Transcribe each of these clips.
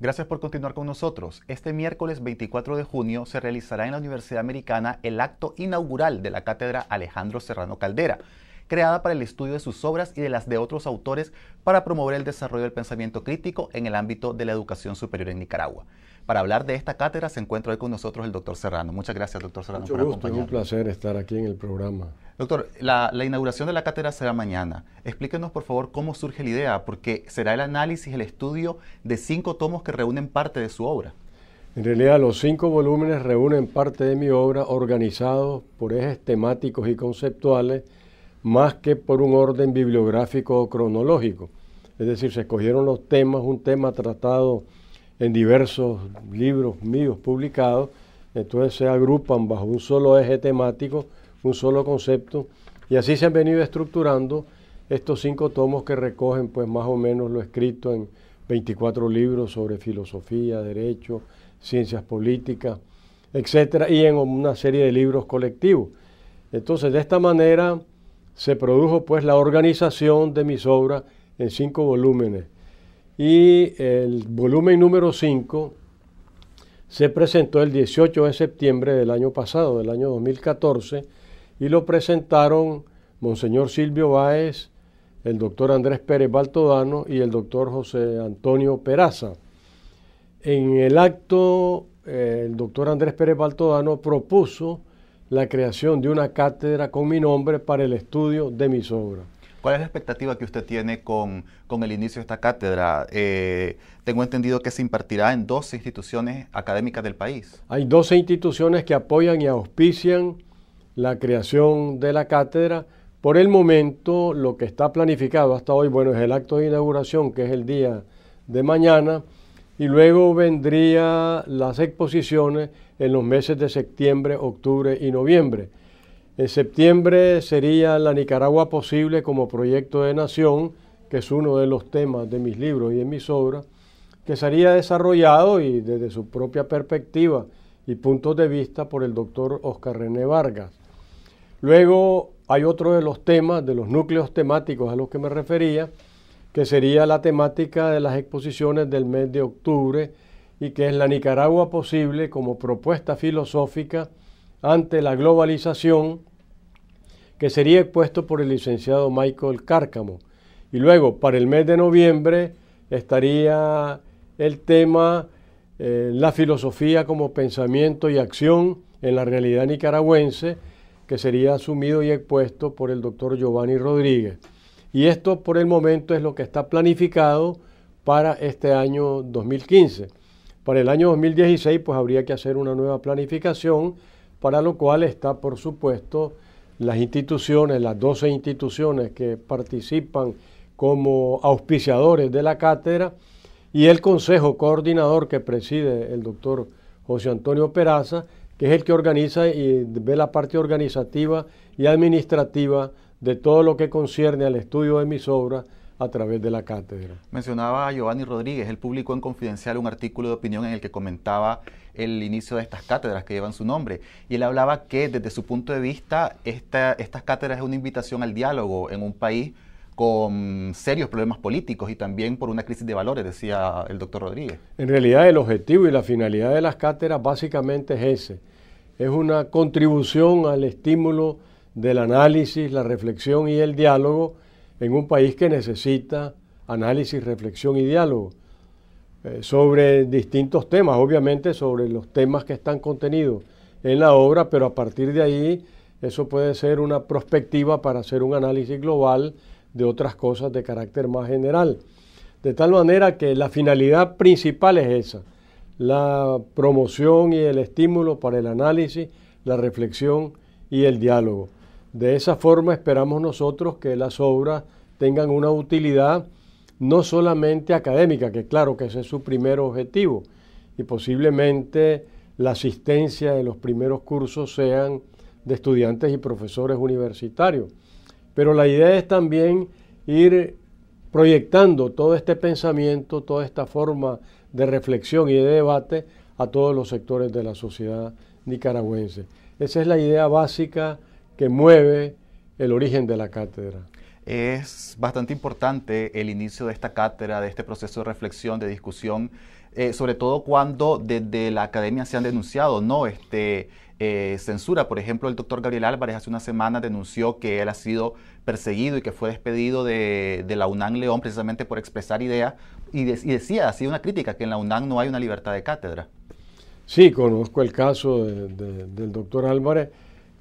Gracias por continuar con nosotros. Este miércoles 24 de junio se realizará en la Universidad Americana el acto inaugural de la cátedra Alejandro Serrano Caldera, creada para el estudio de sus obras y de las de otros autores para promover el desarrollo del pensamiento crítico en el ámbito de la educación superior en Nicaragua. Para hablar de esta cátedra se encuentra hoy con nosotros el doctor Serrano. Muchas gracias, doctor Serrano. por acompañarnos. es un placer estar aquí en el programa. Doctor, la, inauguración de la cátedra será mañana. Explíquenos, por favor, cómo surge la idea, porque será el análisis, el estudio de cinco tomos que reúnen parte de su obra. En realidad, los cinco volúmenes reúnen parte de mi obra organizados por ejes temáticos y conceptuales, más que por un orden bibliográfico o cronológico. Es decir, se escogieron los temas, un tema tratado en diversos libros míos publicados, entonces se agrupan bajo un solo eje temático un solo concepto. Y así se han venido estructurando estos cinco tomos que recogen pues más o menos lo escrito en 24 libros sobre filosofía, derecho, ciencias políticas, etcétera, y en una serie de libros colectivos. Entonces, de esta manera se produjo pues la organización de mis obras en cinco volúmenes. Y el volumen número 5 se presentó el 18 de septiembre del año pasado, del año 2014 y lo presentaron Monseñor Silvio Báez, el doctor Andrés Pérez Baltodano y el doctor José Antonio Peraza. En el acto, eh, el doctor Andrés Pérez Baltodano propuso la creación de una cátedra con mi nombre para el estudio de mis obras. ¿Cuál es la expectativa que usted tiene con, el inicio de esta cátedra? Eh, tengo entendido que se impartirá en 12 instituciones académicas del país. Hay 12 instituciones que apoyan y auspician la creación de la cátedra. Por el momento, lo que está planificado hasta hoy, bueno, es el acto de inauguración, que es el día de mañana, y luego vendrían las exposiciones en los meses de septiembre, octubre y noviembre. En septiembre sería La Nicaragua Posible como proyecto de nación, que es uno de los temas de mis libros y de mis obras, que sería desarrollado y desde su propia perspectiva y puntos de vista por el doctor Oscar René Vargas. Luego hay otro de los temas, de los núcleos temáticos a los que me refería, que sería la temática de las exposiciones del mes de octubre y que es la Nicaragua posible como propuesta filosófica ante la globalización, que sería expuesto por el licenciado Michael Cárcamo. Y luego, para el mes de noviembre, estaría el tema eh, La filosofía como pensamiento y acción en la realidad nicaragüense, que sería asumido y expuesto por el doctor Giovanni Rodríguez. Y esto por el momento es lo que está planificado para este año 2015. Para el año 2016 pues habría que hacer una nueva planificación, para lo cual está por supuesto las instituciones, las 12 instituciones que participan como auspiciadores de la cátedra y el consejo coordinador que preside el doctor José Antonio Peraza, que es el que organiza y ve la parte organizativa y administrativa de todo lo que concierne al estudio de mis obras a través de la cátedra. Mencionaba Giovanni Rodríguez, él publicó en Confidencial un artículo de opinión en el que comentaba el inicio de estas cátedras que llevan su nombre. Y él hablaba que desde su punto de vista estas cátedras es una invitación al diálogo en un país con serios problemas políticos y también por una crisis de valores, decía el doctor Rodríguez. En realidad el objetivo y la finalidad de las cátedras básicamente es ese, es una contribución al estímulo del análisis, la reflexión y el diálogo en un país que necesita análisis, reflexión y diálogo eh, sobre distintos temas, obviamente sobre los temas que están contenidos en la obra, pero a partir de ahí eso puede ser una perspectiva para hacer un análisis global de otras cosas de carácter más general. De tal manera que la finalidad principal es esa, la promoción y el estímulo para el análisis, la reflexión y el diálogo. De esa forma esperamos nosotros que las obras tengan una utilidad no solamente académica, que claro que ese es su primer objetivo, y posiblemente la asistencia de los primeros cursos sean de estudiantes y profesores universitarios. Pero la idea es también ir proyectando todo este pensamiento, toda esta forma de reflexión y de debate a todos los sectores de la sociedad nicaragüense. Esa es la idea básica que mueve el origen de la cátedra. Es bastante importante el inicio de esta cátedra, de este proceso de reflexión, de discusión, eh, sobre todo cuando desde la academia se han denunciado no este, eh, censura. Por ejemplo, el doctor Gabriel Álvarez hace una semana denunció que él ha sido perseguido y que fue despedido de, la UNAM León precisamente por expresar ideas y, decía, hacía una crítica, que en la UNAM no hay una libertad de cátedra. Sí, conozco el caso del doctor Álvarez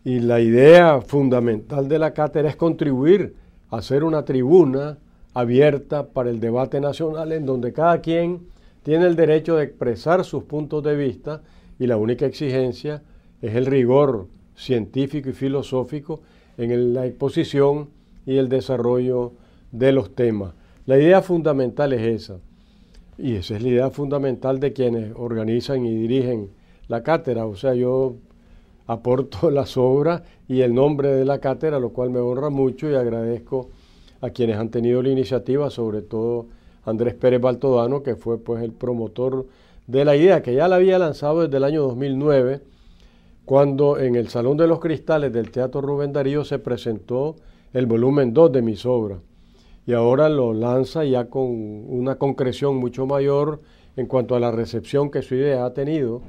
y la idea fundamental de la cátedra es contribuir a ser una tribuna abierta para el debate nacional en donde cada quien tiene el derecho de expresar sus puntos de vista y la única exigencia es el rigor científico y filosófico en la exposición y el desarrollo de los temas. La idea fundamental es esa, y esa es la idea fundamental de quienes organizan y dirigen la cátedra. O sea, yo aporto las obras y el nombre de la cátedra, lo cual me honra mucho y agradezco a quienes han tenido la iniciativa, sobre todo Andrés Pérez Baltodano, que fue pues el promotor de la idea, que ya la había lanzado desde el año 2009 cuando en el Salón de los Cristales del Teatro Rubén Darío se presentó el volumen 2 de mis obras. Y ahora lo lanza ya con una concreción mucho mayor en cuanto a la recepción que su idea ha tenido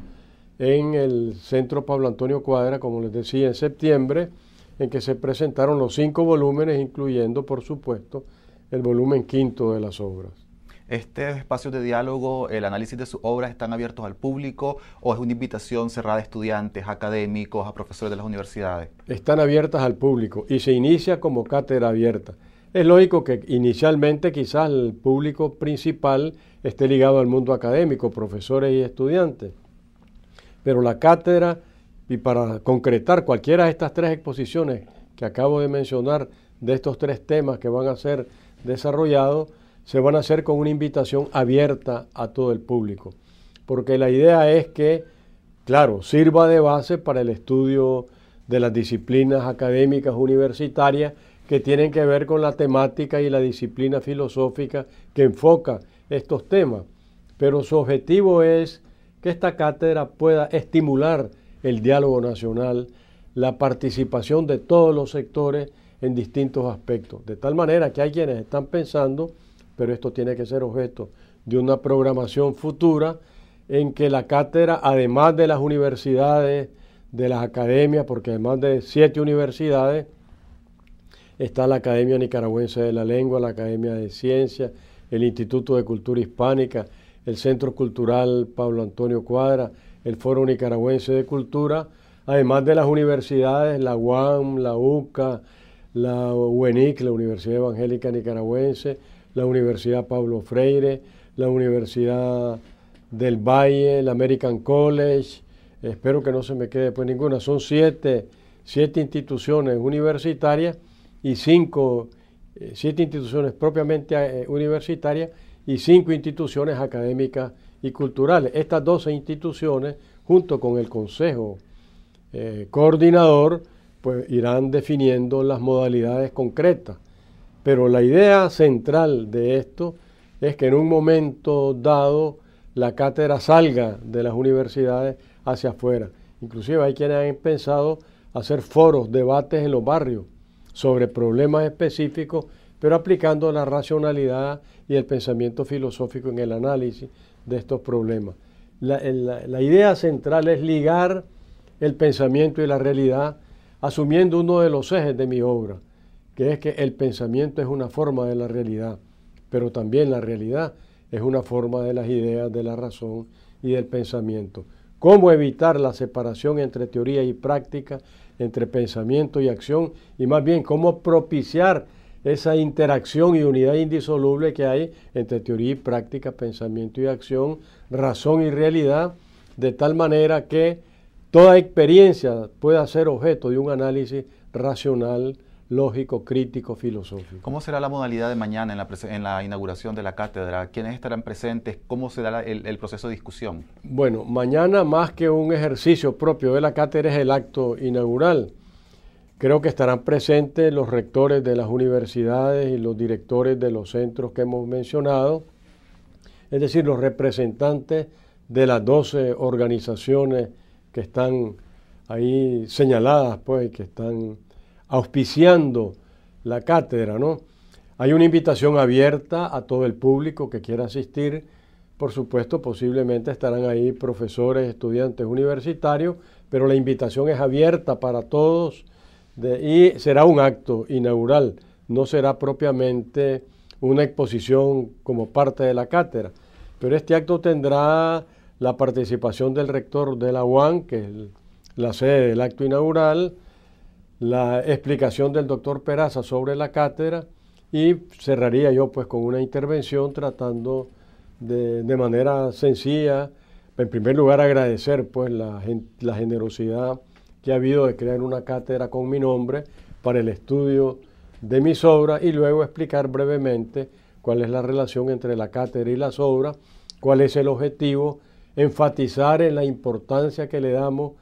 en el Centro Pablo Antonio Cuadra, como les decía, en septiembre, en que se presentaron los cinco volúmenes, incluyendo, por supuesto, el volumen quinto de las obras. Este espacio de diálogo, el análisis de sus obras están abiertos al público o es una invitación cerrada a estudiantes, académicos, a profesores de las universidades? Están abiertas al público y se inicia como cátedra abierta. Es lógico que inicialmente quizás el público principal esté ligado al mundo académico, profesores y estudiantes, pero la cátedra, y para concretar cualquiera de estas tres exposiciones que acabo de mencionar, de estos tres temas que van a ser desarrollados, se van a hacer con una invitación abierta a todo el público, porque la idea es que, claro, sirva de base para el estudio de las disciplinas académicas universitarias que tienen que ver con la temática y la disciplina filosófica que enfoca estos temas. Pero su objetivo es que esta cátedra pueda estimular el diálogo nacional, la participación de todos los sectores en distintos aspectos, de tal manera que hay quienes están pensando pero esto tiene que ser objeto de una programación futura en que la cátedra, además de las universidades, de las academias, porque además de siete universidades, está la Academia Nicaragüense de la Lengua, la Academia de Ciencias, el Instituto de Cultura Hispánica, el Centro Cultural Pablo Antonio Cuadra, el Foro Nicaragüense de Cultura, además de las universidades, la UAM, la UCA, la UENIC, la Universidad Evangélica Nicaragüense, la Universidad Pablo Freire, la Universidad del Valle, el American College, espero que no se me quede pues ninguna, son siete, instituciones universitarias y cinco, eh, siete instituciones propiamente eh, universitarias y cinco instituciones académicas y culturales. Estas doce instituciones, junto con el Consejo eh, Coordinador, pues irán definiendo las modalidades concretas pero la idea central de esto es que en un momento dado la cátedra salga de las universidades hacia afuera. Inclusive hay quienes han pensado hacer foros, debates en los barrios sobre problemas específicos, pero aplicando la racionalidad y el pensamiento filosófico en el análisis de estos problemas. La, la idea central es ligar el pensamiento y la realidad, asumiendo uno de los ejes de mi obra, que es que el pensamiento es una forma de la realidad, pero también la realidad es una forma de las ideas, de la razón y del pensamiento. ¿Cómo evitar la separación entre teoría y práctica, entre pensamiento y acción? Y más bien, ¿cómo propiciar esa interacción y unidad indisoluble que hay entre teoría y práctica, pensamiento y acción, razón y realidad, de tal manera que toda experiencia pueda ser objeto de un análisis racional, lógico, crítico, filosófico. ¿Cómo será la modalidad de mañana en la, inauguración de la cátedra? ¿Quiénes estarán presentes? ¿Cómo será el, el, proceso de discusión? Bueno, mañana más que un ejercicio propio de la cátedra es el acto inaugural. Creo que estarán presentes los rectores de las universidades y los directores de los centros que hemos mencionado, es decir, los representantes de las 12 organizaciones que están ahí señaladas, pues, que están auspiciando la cátedra, ¿no? Hay una invitación abierta a todo el público que quiera asistir. Por supuesto, posiblemente estarán ahí profesores, estudiantes universitarios, pero la invitación es abierta para todos y será un acto inaugural, no será propiamente una exposición como parte de la cátedra. Pero este acto tendrá la participación del rector de la UAN, que es la sede del acto inaugural, la explicación del doctor Peraza sobre la cátedra y cerraría yo pues con una intervención tratando de, manera sencilla, en primer lugar agradecer pues la, la, generosidad que ha habido de crear una cátedra con mi nombre para el estudio de mis obras y luego explicar brevemente cuál es la relación entre la cátedra y las obras, cuál es el objetivo, enfatizar en la importancia que le damos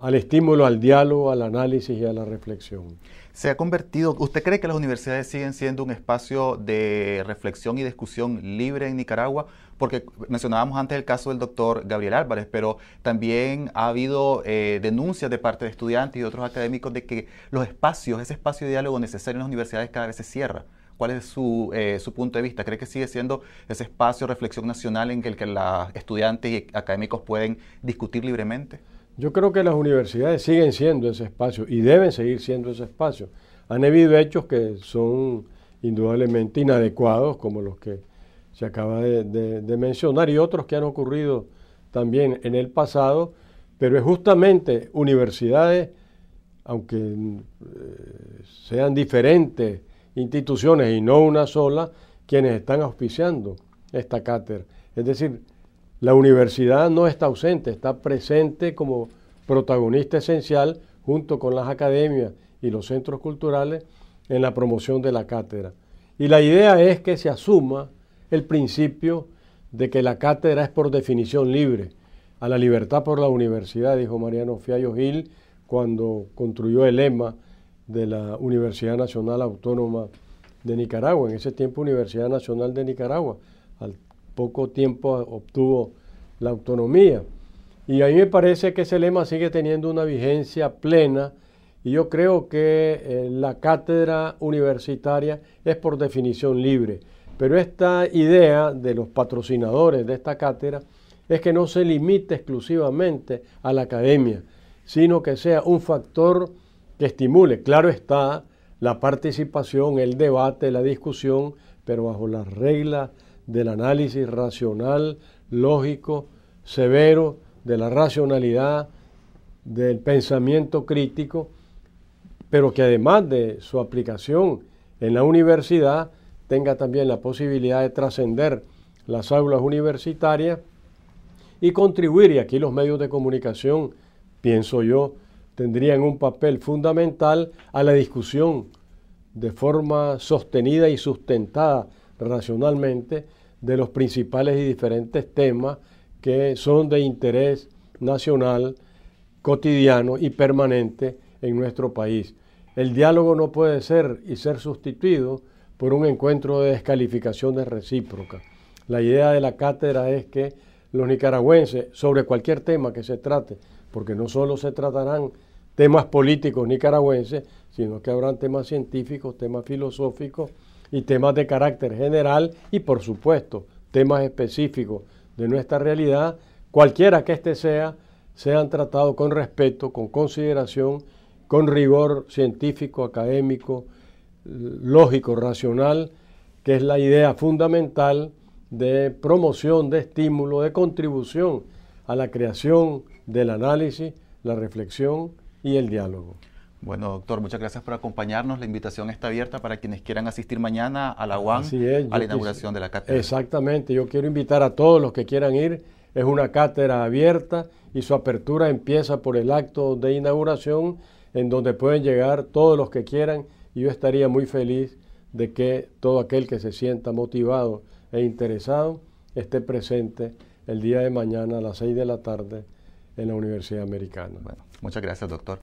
al estímulo, al diálogo, al análisis y a la reflexión. Se ha convertido, ¿usted cree que las universidades siguen siendo un espacio de reflexión y discusión libre en Nicaragua? Porque mencionábamos antes el caso del doctor Gabriel Álvarez, pero también ha habido eh, denuncias de parte de estudiantes y otros académicos de que los espacios, ese espacio de diálogo necesario en las universidades cada vez se cierra. ¿Cuál es su, eh, su, punto de vista? ¿Cree que sigue siendo ese espacio de reflexión nacional en el que los estudiantes y académicos pueden discutir libremente? Yo creo que las universidades siguen siendo ese espacio y deben seguir siendo ese espacio. Han habido hechos que son indudablemente inadecuados, como los que se acaba de, mencionar, y otros que han ocurrido también en el pasado, pero es justamente universidades, aunque eh, sean diferentes instituciones y no una sola, quienes están auspiciando esta cátedra. Es decir, la universidad no está ausente, está presente como protagonista esencial junto con las academias y los centros culturales en la promoción de la cátedra. Y la idea es que se asuma el principio de que la cátedra es por definición libre, a la libertad por la universidad, dijo Mariano Fiallo Gil cuando construyó el lema de la Universidad Nacional Autónoma de Nicaragua, en ese tiempo Universidad Nacional de Nicaragua, al poco tiempo obtuvo la autonomía. Y a mí me parece que ese lema sigue teniendo una vigencia plena y yo creo que eh, la cátedra universitaria es por definición libre. Pero esta idea de los patrocinadores de esta cátedra es que no se limite exclusivamente a la academia, sino que sea un factor que estimule, claro está, la participación, el debate, la discusión, pero bajo las reglas del análisis racional, lógico, severo, de la racionalidad, del pensamiento crítico, pero que además de su aplicación en la universidad tenga también la posibilidad de trascender las aulas universitarias y contribuir, y aquí los medios de comunicación, pienso yo, tendrían un papel fundamental a la discusión de forma sostenida y sustentada racionalmente de los principales y diferentes temas que son de interés nacional, cotidiano y permanente en nuestro país. El diálogo no puede ser y ser sustituido por un encuentro de descalificaciones recíprocas. La idea de la cátedra es que los nicaragüenses, sobre cualquier tema que se trate, porque no solo se tratarán temas políticos nicaragüenses, sino que habrán temas científicos, temas filosóficos, y temas de carácter general y por supuesto temas específicos de nuestra realidad, cualquiera que éste sea, sean tratados con respeto, con consideración, con rigor científico, académico, lógico, racional, que es la idea fundamental de promoción, de estímulo, de contribución a la creación del análisis, la reflexión y el diálogo. Bueno, doctor, muchas gracias por acompañarnos. La invitación está abierta para quienes quieran asistir mañana a la UAM, a la inauguración de la cátedra. Exactamente, yo quiero invitar a todos los que quieran ir. Es una cátedra abierta y su apertura empieza por el acto de inauguración, en donde pueden llegar todos los que quieran. Y yo estaría muy feliz de que todo aquel que se sienta motivado e interesado esté presente el día de mañana a las 6 de la tarde en la Universidad Americana. Bueno, muchas gracias, doctor.